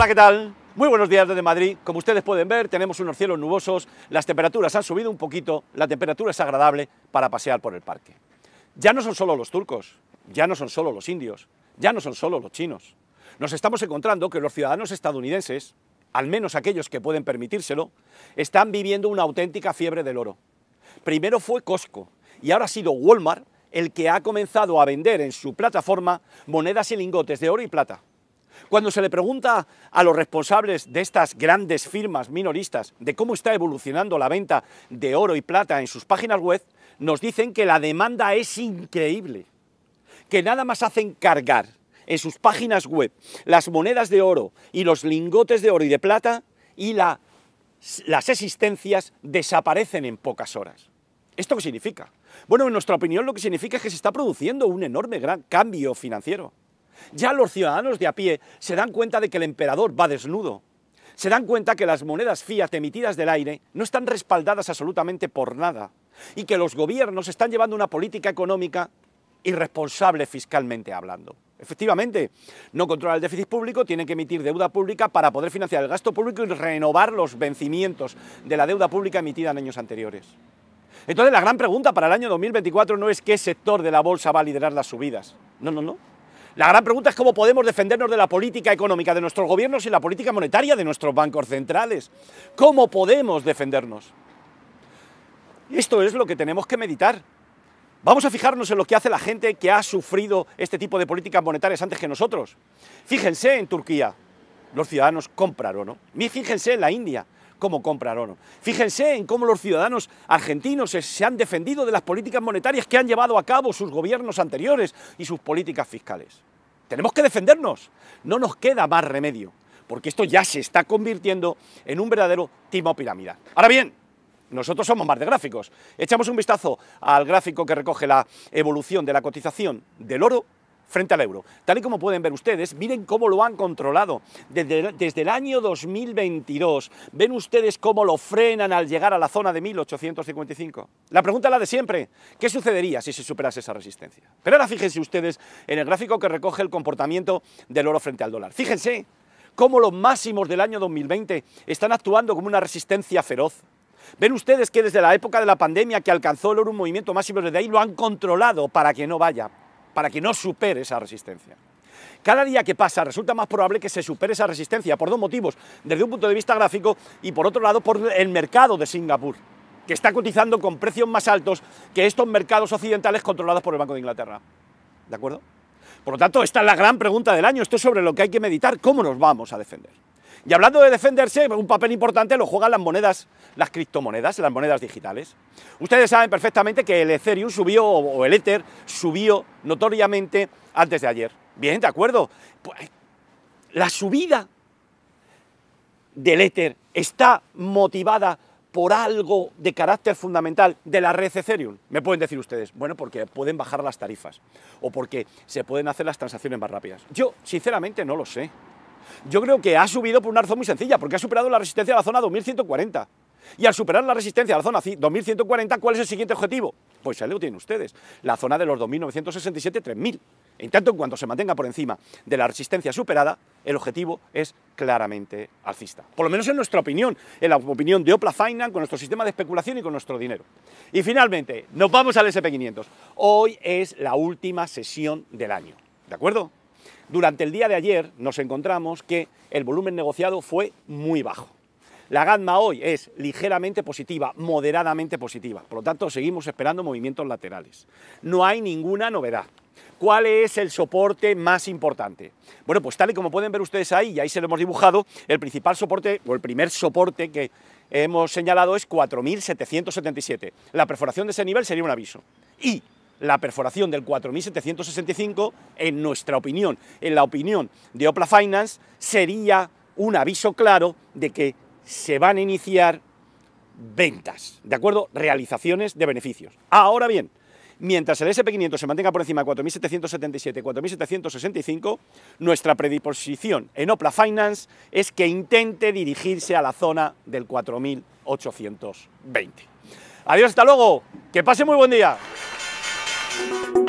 Hola, ¿qué tal? Muy buenos días desde Madrid. Como ustedes pueden ver, tenemos unos cielos nubosos, las temperaturas han subido un poquito, la temperatura es agradable para pasear por el parque. Ya no son solo los turcos, ya no son solo los indios, ya no son solo los chinos. Nos estamos encontrando que los ciudadanos estadounidenses, al menos aquellos que pueden permitírselo, están viviendo una auténtica fiebre del oro. Primero fue Costco y ahora ha sido Walmart el que ha comenzado a vender en su plataforma monedas y lingotes de oro y plata. Cuando se le pregunta a los responsables de estas grandes firmas minoristas de cómo está evolucionando la venta de oro y plata en sus páginas web, nos dicen que la demanda es increíble, que nada más hacen cargar en sus páginas web las monedas de oro y los lingotes de oro y de plata y las existencias desaparecen en pocas horas. ¿Esto qué significa? Bueno, en nuestra opinión lo que significa es que se está produciendo un enorme gran cambio financiero. Ya los ciudadanos de a pie se dan cuenta de que el emperador va desnudo. Se dan cuenta que las monedas fiat emitidas del aire no están respaldadas absolutamente por nada y que los gobiernos están llevando una política económica irresponsable fiscalmente hablando. Efectivamente, no controla el déficit público, tiene que emitir deuda pública para poder financiar el gasto público y renovar los vencimientos de la deuda pública emitida en años anteriores. Entonces la gran pregunta para el año 2024 no es qué sector de la bolsa va a liderar las subidas. No, no, no. La gran pregunta es cómo podemos defendernos de la política económica de nuestros gobiernos y la política monetaria de nuestros bancos centrales. ¿Cómo podemos defendernos? Esto es lo que tenemos que meditar. Vamos a fijarnos en lo que hace la gente que ha sufrido este tipo de políticas monetarias antes que nosotros. Fíjense en Turquía, los ciudadanos compraron, ¿no? no. Fíjense en la India, cómo comprar oro. Fíjense en cómo los ciudadanos argentinos se han defendido de las políticas monetarias que han llevado a cabo sus gobiernos anteriores y sus políticas fiscales. Tenemos que defendernos, no nos queda más remedio, porque esto ya se está convirtiendo en un verdadero timo piramidal. Ahora bien, nosotros somos más de gráficos. Echamos un vistazo al gráfico que recoge la evolución de la cotización del oro frente al euro. Tal y como pueden ver ustedes, miren cómo lo han controlado desde, desde el año 2022. ¿Ven ustedes cómo lo frenan al llegar a la zona de 1855? La pregunta es la de siempre. ¿Qué sucedería si se superase esa resistencia? Pero ahora fíjense ustedes en el gráfico que recoge el comportamiento del oro frente al dólar. Fíjense cómo los máximos del año 2020 están actuando como una resistencia feroz. Ven ustedes que desde la época de la pandemia que alcanzó el oro un movimiento máximo, desde ahí lo han controlado para que no vaya para que no supere esa resistencia. Cada día que pasa resulta más probable que se supere esa resistencia por dos motivos, desde un punto de vista gráfico y por otro lado por el mercado de Singapur, que está cotizando con precios más altos que estos mercados occidentales controlados por el Banco de Inglaterra. ¿De acuerdo? Por lo tanto, esta es la gran pregunta del año, esto es sobre lo que hay que meditar, cómo nos vamos a defender. Y hablando de defenderse, un papel importante lo juegan las monedas, las criptomonedas, las monedas digitales. Ustedes saben perfectamente que el Ethereum subió, o el Ether subió notoriamente antes de ayer. Bien, de acuerdo. Pues, la subida del Ether está motivada por algo de carácter fundamental de la red Ethereum? Me pueden decir ustedes, bueno, porque pueden bajar las tarifas o porque se pueden hacer las transacciones más rápidas. Yo, sinceramente, no lo sé yo creo que ha subido por una razón muy sencilla, porque ha superado la resistencia a la zona 2140. Y al superar la resistencia a la zona 2140, ¿cuál es el siguiente objetivo? Pues ahí lo tienen ustedes, la zona de los 2967-3000. En tanto, en cuanto se mantenga por encima de la resistencia superada, el objetivo es claramente alcista. Por lo menos en nuestra opinión, en la opinión de Opla Finance, con nuestro sistema de especulación y con nuestro dinero. Y finalmente, nos vamos al SP500. Hoy es la última sesión del año, ¿de acuerdo? Durante el día de ayer nos encontramos que el volumen negociado fue muy bajo. La gamma hoy es ligeramente positiva, moderadamente positiva. Por lo tanto, seguimos esperando movimientos laterales. No hay ninguna novedad. ¿Cuál es el soporte más importante? Bueno, pues tal y como pueden ver ustedes ahí, y ahí se lo hemos dibujado, el principal soporte o el primer soporte que hemos señalado es 4.777. La perforación de ese nivel sería un aviso. Y la perforación del 4765, en nuestra opinión, en la opinión de Opla Finance, sería un aviso claro de que se van a iniciar ventas, ¿de acuerdo? Realizaciones de beneficios. Ahora bien, mientras el SP500 se mantenga por encima de 4.777, 4.765, nuestra predisposición en Opla Finance es que intente dirigirse a la zona del 4.820. Adiós, hasta luego, que pase muy buen día. you